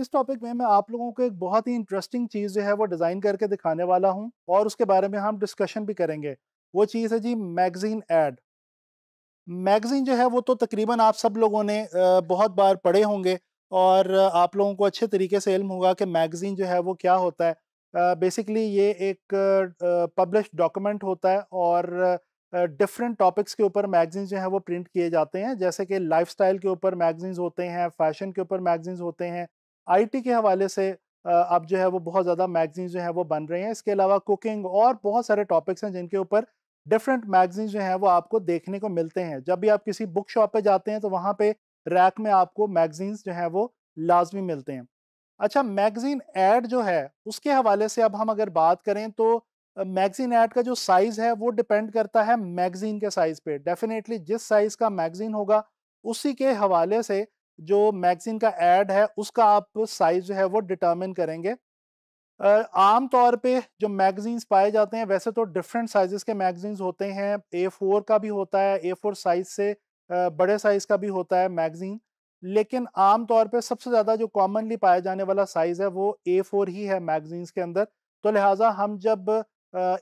इस टॉपिक में मैं आप लोगों को एक बहुत ही इंटरेस्टिंग चीज़ जो है वो डिज़ाइन करके दिखाने वाला हूँ और उसके बारे में हम डिस्कशन भी करेंगे वो चीज़ है जी मैगज़ीन एड मैगज़ीन जो है वो तो तकरीबन आप सब लोगों ने बहुत बार पढ़े होंगे और आप लोगों को अच्छे तरीके से इल्म होगा कि मैगज़ीन जो है वो क्या होता है बेसिकली ये एक पब्लिश डॉक्यूमेंट होता है और डिफरेंट टॉपिक्स के ऊपर मैगजीन जो है वो प्रिंट किए जाते हैं जैसे कि लाइफस्टाइल के ऊपर मैगजीन्स होते हैं फैशन के ऊपर मैगजीन्स होते हैं आईटी के हवाले से अब जो है वो बहुत ज़्यादा मैगजीन जो है वो बन रहे हैं इसके अलावा कुकिंग और बहुत सारे टॉपिक्स हैं जिनके ऊपर डिफरेंट मैगजीन जो हैं वो आपको देखने को मिलते हैं जब भी आप किसी बुक शॉप पे जाते हैं तो वहाँ पे रैक में आपको मैगजीन्स जो हैं वो लाजमी मिलते हैं अच्छा मैगज़ीन ऐड जो है उसके हवाले से अब हम अगर बात करें तो मैगज़ीन ऐड का जो साइज़ है वो डिपेंड करता है मैगज़ीन के साइज़ पे डेफिनेटली जिस साइज़ का मैगज़ीन होगा उसी के हवाले से जो मैगजीन का एड है उसका आप साइज जो है वो डिटर्मिन करेंगे आम तौर पे जो मैगजीन्स पाए जाते हैं वैसे तो डिफरेंट साइजेस के मैगजीन्स होते हैं ए फोर का भी होता है ए फोर साइज से बड़े साइज का भी होता है मैगजीन लेकिन आम तौर पे सबसे ज़्यादा जो कॉमनली पाया जाने वाला साइज़ है वो ए फोर ही है मैगजीन्स के अंदर तो लिहाजा हम जब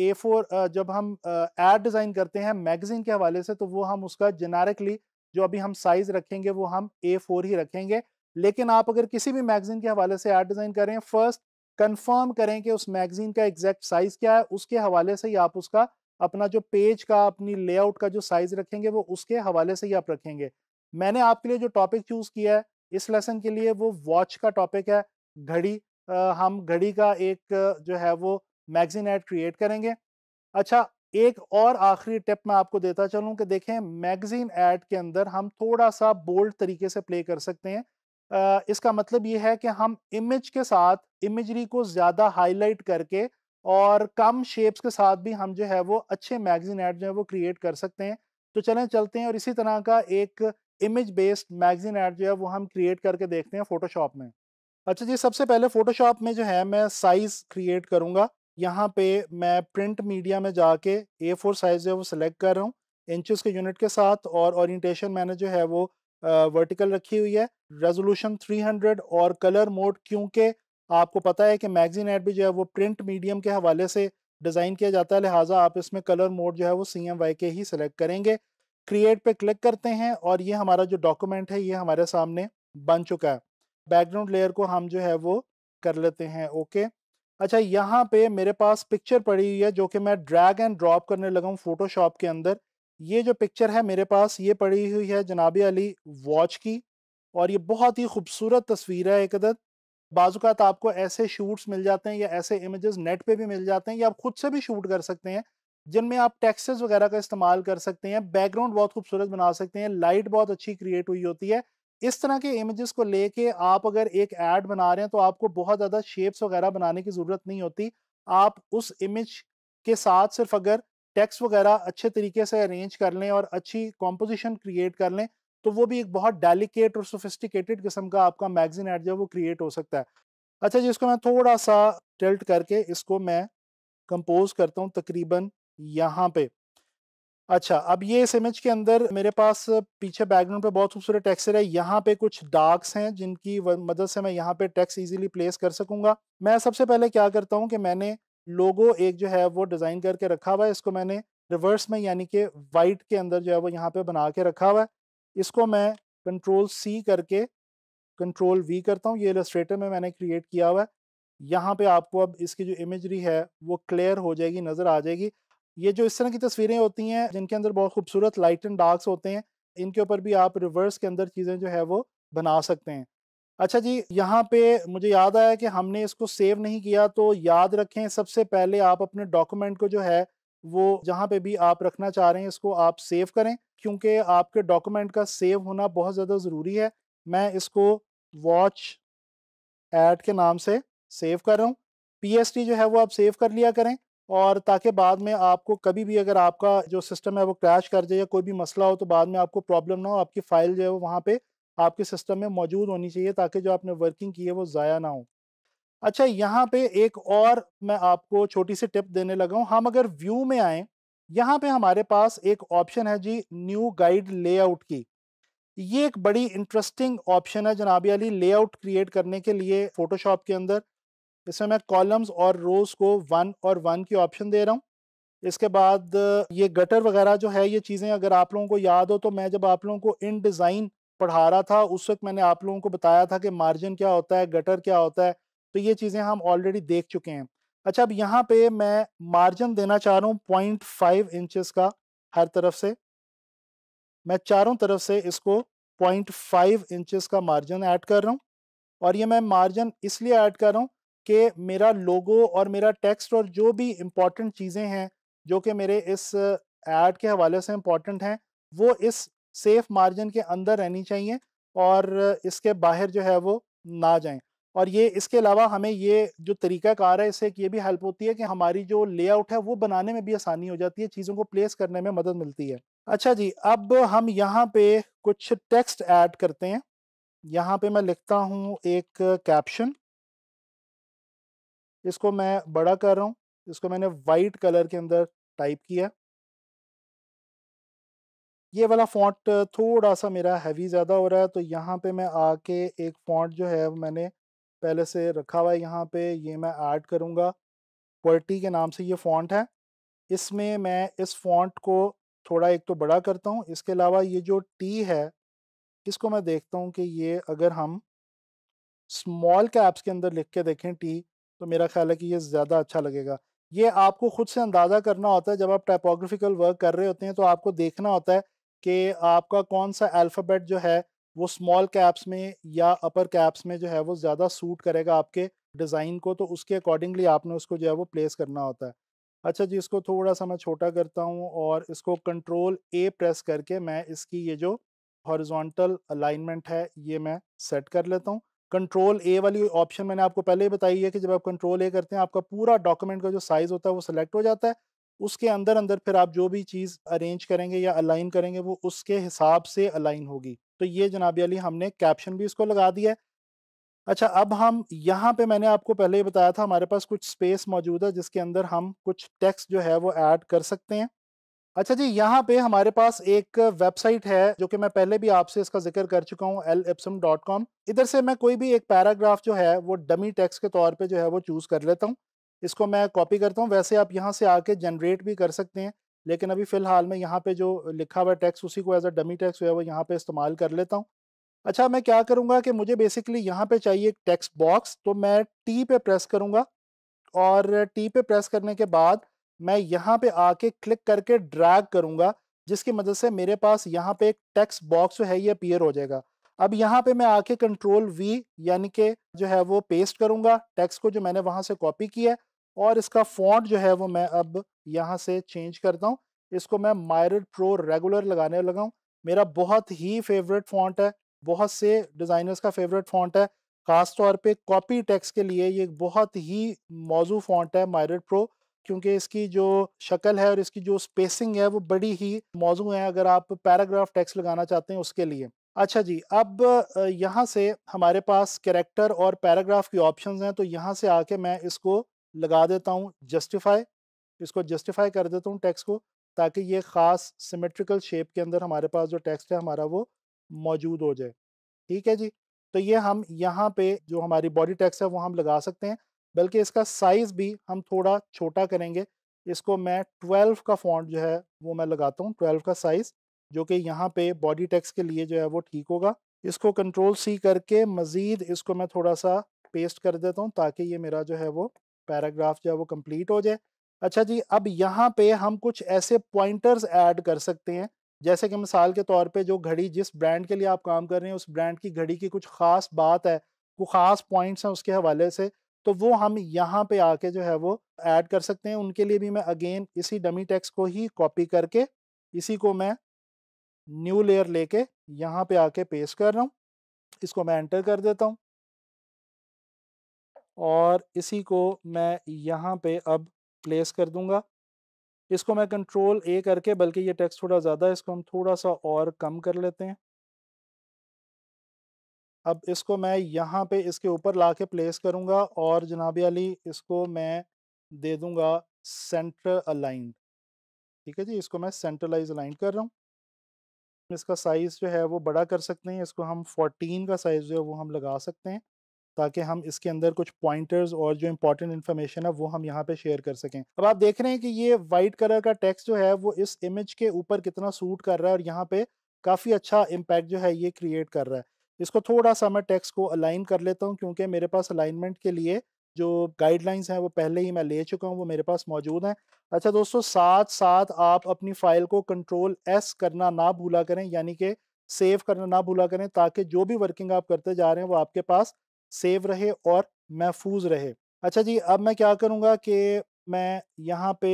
ए फोर जब हम एड डिज़ाइन करते हैं मैगज़ीन के हवाले से तो वो हम उसका जेनारिकली जो अभी हम साइज रखेंगे वो हम ए फोर ही रखेंगे लेकिन आप अगर किसी भी मैगजीन के हवाले से आर्ट डिज़ाइन करें फर्स्ट कंफर्म करें कि उस मैगजीन का एग्जैक्ट साइज़ क्या है उसके हवाले से ही आप उसका अपना जो पेज का अपनी लेआउट का जो साइज़ रखेंगे वो उसके हवाले से ही आप रखेंगे मैंने आपके लिए जो टॉपिक चूज़ किया है इस लेसन के लिए वो वॉच का टॉपिक है घड़ी हम घड़ी का एक जो है वो मैगजीन एड क्रिएट करेंगे अच्छा एक और आखिरी टिप मैं आपको देता चलूं कि देखें मैगजीन एड के अंदर हम थोड़ा सा बोल्ड तरीके से प्ले कर सकते हैं आ, इसका मतलब ये है कि हम इमेज के साथ इमेजरी को ज़्यादा हाईलाइट करके और कम शेप्स के साथ भी हम जो है वो अच्छे मैगजीन ऐड जो है वो क्रिएट कर सकते हैं तो चलें चलते हैं और इसी तरह का एक इमेज बेस्ड मैगजीन ऐड जो है वो हम क्रिएट करके देखते हैं फोटोशॉप में अच्छा जी सबसे पहले फोटोशॉप में जो है मैं साइज़ क्रिएट करूँगा यहाँ पे मैं प्रिंट मीडिया में जाके ए फोर साइज है वो सिलेक्ट कर रहा हूँ इंचज के यूनिट के साथ और ओरिएंटेशन मैंने जो है वो वर्टिकल रखी हुई है रेजोल्यूशन 300 और कलर मोड क्योंकि आपको पता है कि मैगजीन एड भी जो है वो प्रिंट मीडियम के हवाले से डिज़ाइन किया जाता है लिहाजा आप इसमें कलर मोड जो है वो सी एम वाई के ही सिलेक्ट करेंगे क्रिएट पे क्लिक करते हैं और ये हमारा जो डॉक्यूमेंट है ये हमारे सामने बन चुका है बैकग्राउंड लेयर को हम जो है वो कर लेते हैं ओके अच्छा यहाँ पे मेरे पास पिक्चर पड़ी हुई है जो कि मैं ड्रैग एंड ड्रॉप करने लगा हूँ फोटोशॉप के अंदर ये जो पिक्चर है मेरे पास ये पड़ी हुई है जनाब अली वॉच की और ये बहुत ही खूबसूरत तस्वीर है एक अदद बाजुकात आपको ऐसे शूट्स मिल जाते हैं या ऐसे इमेजेस नेट पे भी मिल जाते हैं या आप खुद से भी शूट कर सकते हैं जिनमें आप टेक्सचर्स वगैरह का इस्तेमाल कर सकते हैं बैकग्राउंड बहुत खूबसूरत बना सकते हैं लाइट बहुत अच्छी क्रिएट हुई होती है इस तरह के इमेजेस को लेके आप अगर एक ऐड बना रहे हैं तो आपको बहुत ज़्यादा शेप्स वगैरह बनाने की ज़रूरत नहीं होती आप उस इमेज के साथ सिर्फ अगर टेक्स्ट वगैरह अच्छे तरीके से अरेंज कर लें और अच्छी कॉम्पोजिशन क्रिएट कर लें तो वो भी एक बहुत डेलिकेट और सोफिस्टिकेटेड किस्म का आपका मैगजीन ऐड जो है वो क्रिएट हो सकता है अच्छा जी इसको मैं थोड़ा सा टिल्ट करके इसको मैं कंपोज करता हूँ तकरीबन यहाँ पे अच्छा अब ये इस इमेज के अंदर मेरे पास पीछे बैकग्राउंड पे बहुत खूबसूरत टेक्सचर है यहाँ पे कुछ डार्क्स हैं जिनकी मदद से मैं यहाँ पे टेक्स्ट इजीली प्लेस कर सकूंगा मैं सबसे पहले क्या करता हूँ कि मैंने लोगो एक जो है वो डिज़ाइन करके रखा हुआ है इसको मैंने रिवर्स में यानी कि वाइट के अंदर जो है वो यहाँ पे बना के रखा हुआ है इसको मैं कंट्रोल सी करके कंट्रोल वी करता हूँ ये इलस्ट्रेटर में मैंने क्रिएट किया हुआ है यहाँ पे आपको अब इसकी जो इमेजरी है वो क्लियर हो जाएगी नज़र आ जाएगी ये जो इस तरह की तस्वीरें होती हैं जिनके अंदर बहुत खूबसूरत लाइट एंड डार्क्स होते हैं इनके ऊपर भी आप रिवर्स के अंदर चीज़ें जो है वो बना सकते हैं अच्छा जी यहाँ पे मुझे याद आया कि हमने इसको सेव नहीं किया तो याद रखें सबसे पहले आप अपने डॉक्यूमेंट को जो है वो जहाँ पे भी आप रखना चाह रहे हैं इसको आप सेव करें क्योंकि आपके डॉक्यूमेंट का सेव होना बहुत ज़्यादा ज़रूरी है मैं इसको वॉच ऐड के नाम से सेव कर रहा हूँ पी जो है वो आप सेव कर लिया करें और ताकि बाद में आपको कभी भी अगर आपका जो सिस्टम है वो क्रैश कर जाए या कोई भी मसला हो तो बाद में आपको प्रॉब्लम ना हो आपकी फ़ाइल जो है वो वहाँ पर आपके सिस्टम में मौजूद होनी चाहिए ताकि जो आपने वर्किंग की है वो ज़ाया ना हो अच्छा यहाँ पे एक और मैं आपको छोटी सी टिप देने लगा हूँ हम अगर व्यू में आएँ यहाँ पे हमारे पास एक ऑप्शन है जी न्यू गाइड लेआउट की ये एक बड़ी इंटरेस्टिंग ऑप्शन है जनाबी अली लेआउट क्रिएट करने के लिए फ़ोटोशॉप के अंदर इसमें मैं कॉलम्स और रोज को वन और वन की ऑप्शन दे रहा हूँ इसके बाद ये गटर वगैरह जो है ये चीज़ें अगर आप लोगों को याद हो तो मैं जब आप लोगों को इन डिज़ाइन पढ़ा रहा था उस वक्त मैंने आप लोगों को बताया था कि मार्जिन क्या होता है गटर क्या होता है तो ये चीज़ें हम ऑलरेडी देख चुके हैं अच्छा अब यहाँ पे मैं मार्जिन देना चाह रहा हूँ पॉइंट फाइव इंचज़ का हर तरफ से मैं चारों तरफ से इसको पॉइंट फाइव इंचज़ का मार्जिन ऐड कर रहा हूँ और ये मैं मार्जिन इसलिए ऐड कर रहा हूँ कि मेरा लोगो और मेरा टेक्स्ट और जो भी इम्पॉर्टेंट चीज़ें हैं जो कि मेरे इस एड के हवाले से इम्पॉर्टेंट हैं वो इस सेफ मार्जिन के अंदर रहनी चाहिए और इसके बाहर जो है वो ना जाएं और ये इसके अलावा हमें ये जो तरीका कार है इससे ये भी हेल्प होती है कि हमारी जो लेआउट है वो बनाने में भी आसानी हो जाती है चीज़ों को प्लेस करने में मदद मिलती है अच्छा जी अब हम यहाँ पे कुछ टेक्स्ट ऐड करते हैं यहाँ पे मैं लिखता हूँ एक कैप्शन इसको मैं बड़ा कर रहा हूँ इसको मैंने वाइट कलर के अंदर टाइप किया ये वाला फॉन्ट थोड़ा सा मेरा हैवी ज़्यादा हो रहा है तो यहाँ पे मैं आके एक फॉन्ट जो है मैंने पहले से रखा हुआ है यहाँ पे ये मैं ऐड करूँगा क्वर्टी के नाम से ये फॉन्ट है इसमें मैं इस फॉन्ट को थोड़ा एक तो बड़ा करता हूँ इसके अलावा ये जो टी है इसको मैं देखता हूँ कि ये अगर हम स्मॉल कैप्स के अंदर लिख के देखें टी तो मेरा ख्याल है कि ये ज़्यादा अच्छा लगेगा ये आपको खुद से अंदाज़ा करना होता है जब आप टाइपोग्राफिकल वर्क कर रहे होते हैं तो आपको देखना होता है कि आपका कौन सा अल्फ़ाबेट जो है वो स्मॉल कैप्स में या अपर कैप्स में जो है वो ज़्यादा सूट करेगा आपके डिज़ाइन को तो उसके अकॉर्डिंगली आपने उसको जो है वो प्लेस करना होता है अच्छा जी इसको थोड़ा सा मैं छोटा करता हूँ और इसको कंट्रोल ए प्रेस करके मैं इसकी ये जो हॉरिजॉन्टल अलाइनमेंट है ये मैं सेट कर लेता हूँ कंट्रोल ए वाली ऑप्शन मैंने आपको पहले ही बताई है कि जब आप कंट्रोल ए करते हैं आपका पूरा डॉक्यूमेंट का जो साइज़ होता है वो सिलेक्ट हो जाता है उसके अंदर अंदर फिर आप जो भी चीज़ अरेंज करेंगे या अलाइन करेंगे वो उसके हिसाब से अलाइन होगी तो ये जनाब अली हमने कैप्शन भी इसको लगा दिया है अच्छा अब हम यहाँ पे मैंने आपको पहले ही बताया था हमारे पास कुछ स्पेस मौजूद है जिसके अंदर हम कुछ टेक्स्ट जो है वो ऐड कर सकते हैं अच्छा जी यहाँ पे हमारे पास एक वेबसाइट है जो कि मैं पहले भी आपसे इसका जिक्र कर चुका हूँ एल एप्सम डॉट कॉम इधर से मैं कोई भी एक पैराग्राफ जो है वो डमी टेक्स के तौर पे जो है वो चूज़ कर लेता हूँ इसको मैं कॉपी करता हूँ वैसे आप यहाँ से आके जनरेट भी कर सकते हैं लेकिन अभी फ़िलहाल मैं यहाँ पे जो लिखा हुआ टैक्स उसी को एज अ डमी टैक्स हुआ है वो यहाँ पे इस्तेमाल कर लेता हूँ अच्छा मैं क्या करूँगा कि मुझे बेसिकली यहाँ पे चाहिए एक टेक्स्ट बॉक्स तो मैं टी पे प्रेस करूँगा और टी पे प्रेस करने के बाद मैं यहाँ पे आके क्लिक करके ड्रैग करूंगा जिसकी मदद से मेरे पास यहाँ पे एक टेक्स्ट बॉक्स है ये अपियर हो जाएगा अब यहाँ पे मैं आके कंट्रोल वी यानी के जो है वो पेस्ट करूंगा टेक्स्ट को जो मैंने वहाँ से कॉपी किया है और इसका फॉन्ट जो है वो मैं अब यहाँ से चेंज करता हूँ इसको मैं मायरड प्रो रेगुलर लगाने लगाऊँ मेरा बहुत ही फेवरेट फॉन्ट है बहुत से डिज़ाइनर्स का फेवरेट फॉन्ट है ख़ासतौर पर पे कॉपी टेक्स के लिए ये बहुत ही मौजू फॉन्ट है मायरड प्रो क्योंकि इसकी जो शक्ल है और इसकी जो स्पेसिंग है वो बड़ी ही मौजू है अगर आप पैराग्राफ टेक्स्ट लगाना चाहते हैं उसके लिए अच्छा जी अब यहाँ से हमारे पास कैरेक्टर और पैराग्राफ की ऑप्शंस हैं तो यहाँ से आके मैं इसको लगा देता हूँ जस्टिफाई इसको जस्टिफाई कर देता हूँ टेक्स्ट को ताकि ये ख़ास सिमेट्रिकल शेप के अंदर हमारे पास जो टेक्स्ट है हमारा वो मौजूद हो जाए ठीक है जी तो ये हम यहाँ पे जो हमारी बॉडी टैक्स है वो हम लगा सकते हैं बल्कि इसका साइज़ भी हम थोड़ा छोटा करेंगे इसको मैं 12 का फॉन्ट जो है वो मैं लगाता हूँ 12 का साइज़ जो कि यहाँ पे बॉडी टेक्स के लिए जो है वो ठीक होगा इसको कंट्रोल सी करके मज़ीद इसको मैं थोड़ा सा पेस्ट कर देता हूँ ताकि ये मेरा जो है वो पैराग्राफ जो है वो कम्प्लीट हो जाए अच्छा जी अब यहाँ पे हम कुछ ऐसे पॉइंटर्स ऐड कर सकते हैं जैसे कि मिसाल के तौर पे जो घड़ी जिस ब्रांड के लिए आप काम कर रहे हैं उस ब्रांड की घड़ी की कुछ ख़ास बात है वो ख़ास पॉइंट्स हैं उसके हवाले से तो वो हम यहाँ पे आके जो है वो ऐड कर सकते हैं उनके लिए भी मैं अगेन इसी डमी टेक्स को ही कॉपी करके इसी को मैं न्यू लेयर लेके यहाँ पे आके पेस्ट कर रहा हूँ इसको मैं एंटर कर देता हूँ और इसी को मैं यहाँ पे अब प्लेस कर दूँगा इसको मैं कंट्रोल ए करके बल्कि ये टेक्स्ट थोड़ा ज़्यादा है इसको हम थोड़ा सा और कम कर लेते हैं अब इसको मैं यहाँ पे इसके ऊपर ला के प्लेस करूँगा और जनाब अली इसको मैं दे दूँगा सेंटर अलाइंट ठीक है जी इसको मैं सेंट्रलाइज अलाइन कर रहा हूँ इसका साइज़ जो है वो बड़ा कर सकते हैं इसको हम 14 का साइज़ जो है वो हम लगा सकते हैं ताकि हम इसके अंदर कुछ पॉइंटर्स और जो इंपॉर्टेंट इन्फॉर्मेशन है वो हम यहाँ पे शेयर कर सकें अब आप देख रहे हैं कि ये वाइट कलर का टेक्स्ट जो है वो इस इमेज के ऊपर कितना सूट कर रहा है और यहाँ पे काफ़ी अच्छा इम्पैक्ट जो है ये क्रिएट कर रहा है इसको थोड़ा सा मैं टेक्स्ट को अलाइन कर लेता हूँ क्योंकि मेरे पास अलाइनमेंट के लिए जो गाइडलाइंस हैं वो पहले ही मैं ले चुका हूँ वो मेरे पास मौजूद हैं अच्छा दोस्तों साथ साथ आप अपनी फाइल को कंट्रोल एस करना ना भूला करें यानी कि सेव करना ना भूला करें ताकि जो भी वर्किंग आप करते जा रहे हैं वो आपके पास सेव रहे और महफूज रहे अच्छा जी अब मैं क्या करूँगा कि मैं यहाँ पे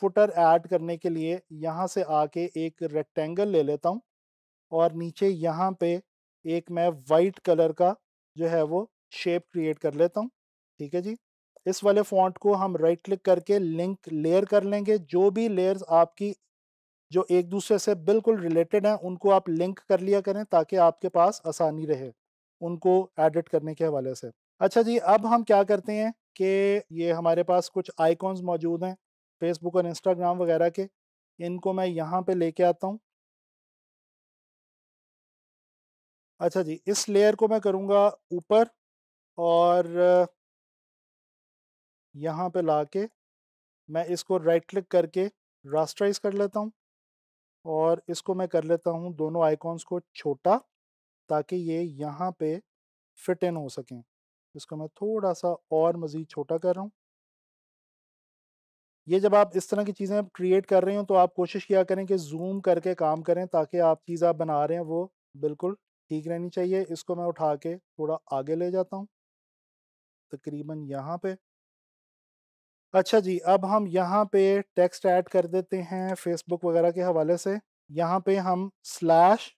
फुटर ऐड करने के लिए यहाँ से आके एक रेक्टेंगल ले लेता हूँ और नीचे यहाँ पे एक मैं वाइट कलर का जो है वो शेप क्रिएट कर लेता हूँ ठीक है जी इस वाले फॉन्ट को हम राइट क्लिक करके लिंक लेयर कर लेंगे जो भी लेयर्स आपकी जो एक दूसरे से बिल्कुल रिलेटेड हैं उनको आप लिंक कर लिया करें ताकि आपके पास आसानी रहे उनको एडिट करने के हवाले से अच्छा जी अब हम क्या करते हैं कि ये हमारे पास कुछ आइकॉन्स मौजूद हैं फेसबुक और इंस्टाग्राम वगैरह के इनको मैं यहाँ पे लेके आता हूँ अच्छा जी इस लेयर को मैं करूँगा ऊपर और यहाँ पे ला के मैं इसको राइट क्लिक करके रास्टराइज कर लेता हूँ और इसको मैं कर लेता हूँ दोनों आइकॉन्स को छोटा ताकि ये यहाँ पे फिट इन हो सकें इसको मैं थोड़ा सा और मज़ीद छोटा कर रहा हूँ ये जब आप इस तरह की चीज़ें क्रिएट कर रहे हो तो आप कोशिश किया करें कि जूम करके काम करें ताकि आप चीज़ आप बना रहे हैं वो बिल्कुल ठीक रहनी चाहिए इसको मैं उठा के थोड़ा आगे ले जाता हूँ तकरीबन यहाँ पे अच्छा जी अब हम यहाँ पे टेक्स्ट ऐड कर देते हैं फेसबुक वगैरह के हवाले से यहाँ पे हम slash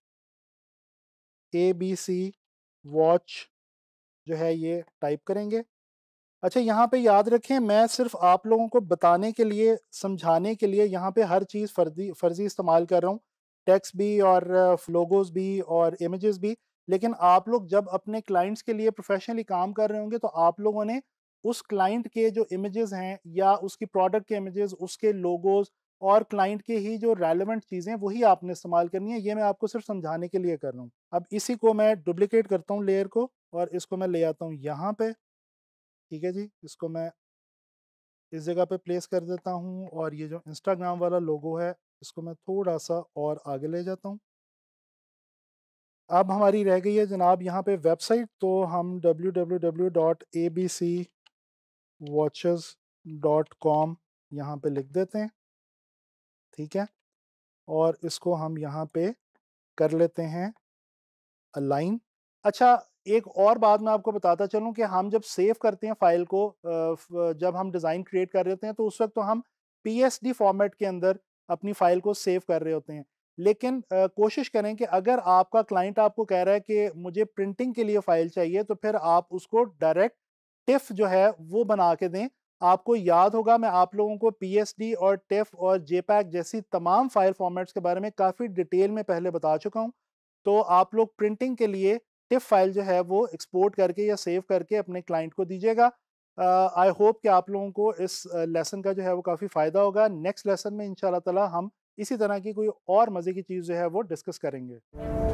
A B C watch जो है ये टाइप करेंगे अच्छा यहाँ पे याद रखें मैं सिर्फ आप लोगों को बताने के लिए समझाने के लिए यहाँ पे हर चीज़ फर्जी फर्जी इस्तेमाल कर रहा हूँ टेक्स्ट भी और फ्लोगोज भी और इमेजेस भी लेकिन आप लोग जब अपने क्लाइंट्स के लिए प्रोफेशनली काम कर रहे होंगे तो आप लोगों ने उस क्लाइंट के जो इमेजेस हैं या उसकी प्रोडक्ट के इमेजेस उसके लोगोज और क्लाइंट के ही जो रेलिवेंट चीज़ें वही आपने इस्तेमाल करनी है ये मैं आपको सिर्फ समझाने के लिए कर रहा हूँ अब इसी को मैं डुप्लिकेट करता हूँ लेयर को और इसको मैं ले आता हूँ यहाँ पे ठीक है जी इसको मैं इस जगह पे प्लेस कर देता हूँ और ये जो इंस्टाग्राम वाला लोगो है इसको मैं थोड़ा सा और आगे ले जाता हूँ अब हमारी रह गई है जनाब यहाँ पे वेबसाइट तो हम W W W dot A B C watches dot com यहाँ पर लिख देते हैं ठीक है और इसको हम यहाँ पे कर लेते हैं अलाइन अच्छा एक और बात मैं आपको बताता चलूँ कि हम जब सेव करते हैं फाइल को जब हम डिज़ाइन क्रिएट कर लेते हैं तो उस वक्त तो हम पी फॉर्मेट के अंदर अपनी फाइल को सेव कर रहे होते हैं लेकिन आ, कोशिश करें कि अगर आपका क्लाइंट आपको कह रहा है कि मुझे प्रिंटिंग के लिए फाइल चाहिए तो फिर आप उसको डायरेक्ट टिफ जो है वो बना के दें आपको याद होगा मैं आप लोगों को पी और टिफ और जे जैसी तमाम फाइल फॉर्मेट्स के बारे में काफ़ी डिटेल में पहले बता चुका हूँ तो आप लोग प्रिंटिंग के लिए टिफ फाइल जो है वो एक्सपोर्ट करके या सेव करके अपने क्लाइंट को दीजिएगा आई होप कि आप लोगों को इस लेसन का जो है वो काफ़ी फ़ायदा होगा नेक्स्ट लेसन में इन ताला हम इसी तरह की कोई और मज़े की चीज़ जो है वो डिस्कस करेंगे